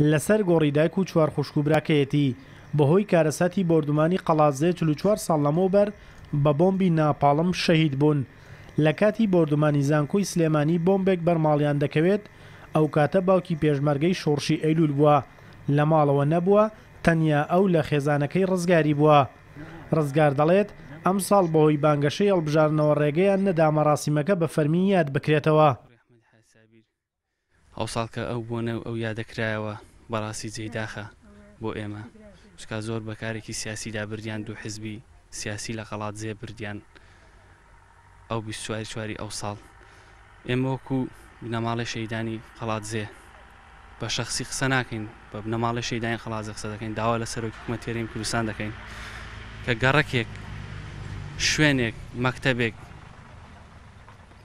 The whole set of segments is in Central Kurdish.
لەسەر گۆڕی دایک و چوار خوشکوبراکەیەتی بەهۆی کارەسەتی بردومانی قەلازێ 4 ساڵ لەمەوبەر بە بۆمبی ناپاڵم شەهید بوون لە کاتی بردومانی زانکۆی سلێمانی بۆمبێک بەرماڵیان دەکەوێت ئەو کاتە باوکی پێشمەرگەی شۆڕشی ئەیلول بووە لە ماڵەوە نەبووە تەنیا ئەو لە خێزانەکەی ڕزگاری بووە ڕزگار دەڵێت ئەم ساڵ بەهۆی بانگەشەی هەڵبژارنەوە ڕێگەیان نەدامە ڕاستیمەکە بە فەرمیات بکرێتەوە. ئەو ساڵکە ئەو بۆ نەو ئەو یادەکرایەوە بەڕاستی جێداخە بۆ ئێمە چکە زۆر بەکارێکی سیاسی دابردیان دوو حزبی سیاسی لە قەڵات زێ بردیان ئەو بیسواری چواری ئەو ساڵ ئێمەوەکو بنەماڵی شەیدانی قەڵات زێ بە شخصی قسە ناکەین بە بنەماڵی شەیدانی خلاازە قسە دەکەین داوا لە سەرۆکی حکوومەتێریم کوردستان دەکەین کە گەڕەکێک شوێنێک مەکتەبێک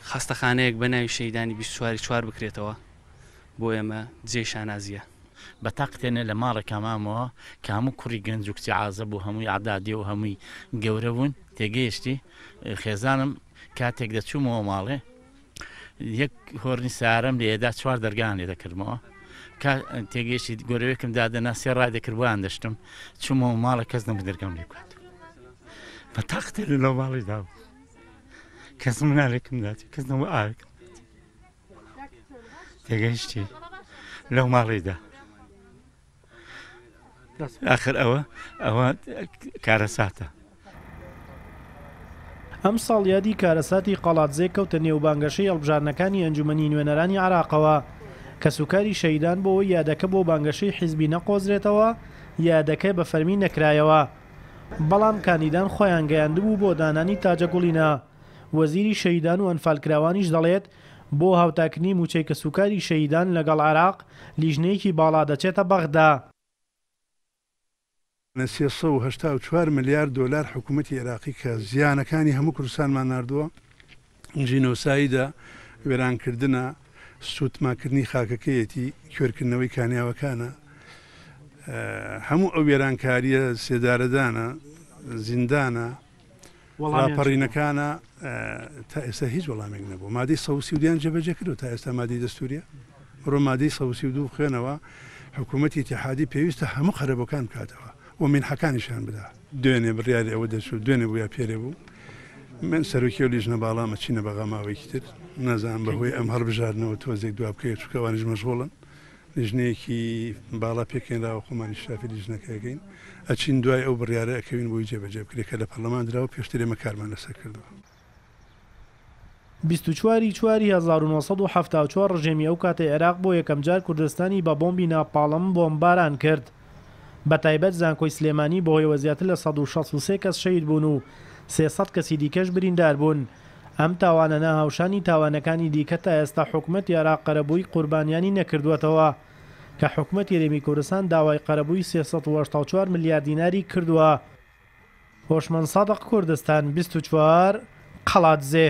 خەستەخانەیەک بەناوی شەیدانی بیسواری چوار بکرێتەوە بۆ ئێمە جێ شانازیە بە تاقتێنە لە ماڕێک مامەوە کە هەموو کوڕی گەنج و کچی عازە بوو هەمووی عدادی و هەمووی گەورە بوون تێگەیشتی خێزانم کاتێک دەچوومەوە ماڵێ یەک هۆرنی سارم لێدا چوار دەرگان لێ دەکردمەوە تێگەیشتی گۆرەوەکم دادەنا سێ ڕای دەکردوان دەشتم چوومەوە ماڵە کەس نم دەرگام لێکات بە تاقتێن لەو ماڵیدا بوو کەس منالێکم داتی کەس نەوە ئاکم تێگەیشتی لەو ماڵیدا آخر ئەوە ئەوە کارەساتە. ئەم ساڵ یادی کارەساتی قەڵاتزێ کەوتە نێوبانگەشەی ئەڵبژارنەکانی ئەنجومنی نوێنەرانی عراقەوە کە سوکاری شەیدان بۆەوە یادەکە بۆ بانگەشەی حیزبی نەقۆزرێتەوە یادەکەی بە فەرمی نەکرایەوە. بەڵام کاندیدان خۆیان گەیاندبوو بۆ دانانی تاجەگوڵینە. وەزیری شەیدان و ئەنفالکراوانیش دەڵێت بۆ هاوتاکنی موچەی کە سوکاری شەیدان لەگەڵ عراق لیژنەیەکی باڵا دەچێتە بەغدا. سه چوار ملیار دلار حکوومەتتی عراقی کە زیانەکانی هەموو کوردستانمان نردووە ژینۆساییدا وێرانکردە سووتماکردنی خاکەکەیەتی کوێرکردنەوەی کانیاوەکانە هەموو ئەو وێرانکاریە سێدارەدانە زیندانە وەڵامپەڕینەکانە تا ئێستا هیچ وەڵامێک نەبوو مادەی سەوسیودیان جەبەجە کرد و تا ئێستا مادی دەستوریە ڕۆ مادەی سەوسی و دوو خوێنەوە حکوومەتی تحادی پێویستە هەموو خەرەبەکان کاتەوە و منحەکانیشان بدا دوێنێ بڕیاری ئەوە دەچوو دوێنێ بووە پێرێ بوو من سەرکی و لیژنە باڵامە چینە بەغاماوەیکی تر نەزان بەهۆی ئەم هەڵبژاردنەوە تۆزێک دوا بکەیت چکەوانش مەژۆڵن ژنەیەکی باڵا پێکێنراوە خۆمانی شافی ژنەکەگەین ئەچین دوای ئەو بڕیاە ئەەکەوین بۆی جێبەجێبکرێکە لە پەرلەمان درراوە پێشترێمە کارمان لەسەر کردەوە. 24واری چواری 1970 ڕژێمی ئەو کاتە عێراق بۆ یەکەم جار کوردستانی بە بۆمبی ناپاڵم بۆمباران کرد بە تایبەت زانکۆی سلێمانی بۆهی وەزیاتر لە 16 کەس شید بوون و 300 کەسی دیکەش بریندار بوون. ئەم تاوانە نەهاوشانی تاوانەکانی دیکە تا ئێستا حکومت یارا قەرەبووی قوربانیانی نەکردوێتەوە کە حکومت یەرێمی کوردستان داوای قەرەبووی 1940 ملیار دیناری کردووە هۆشمەند سادق کوردستان 24 قەڵات زێ.